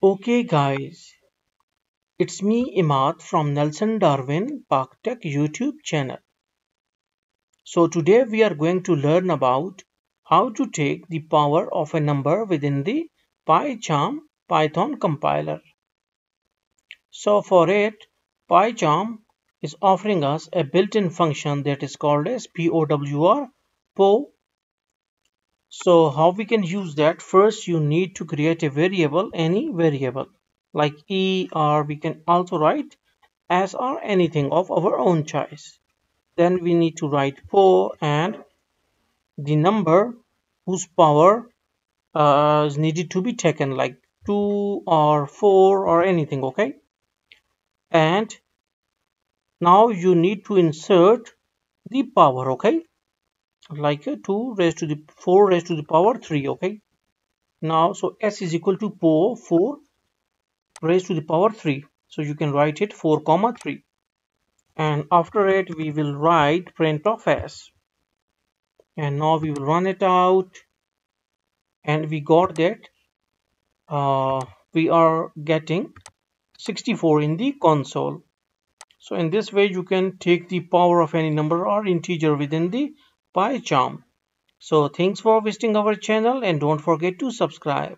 Okay guys, it's me Imad from Nelson Darwin Park Tech YouTube channel. So today we are going to learn about how to take the power of a number within the PyCharm Python compiler. So for it, PyCharm is offering us a built-in function that is called as POWR POW so how we can use that first you need to create a variable any variable like e or we can also write as or anything of our own choice then we need to write po and the number whose power uh, is needed to be taken like 2 or 4 or anything okay and now you need to insert the power okay like a uh, 2 raised to the 4 raised to the power 3 okay now so s is equal to 4 raised to the power 3 so you can write it 4 comma 3 and after it we will write print of s and now we will run it out and we got that uh, we are getting 64 in the console so in this way you can take the power of any number or integer within the by charm so thanks for visiting our channel and don't forget to subscribe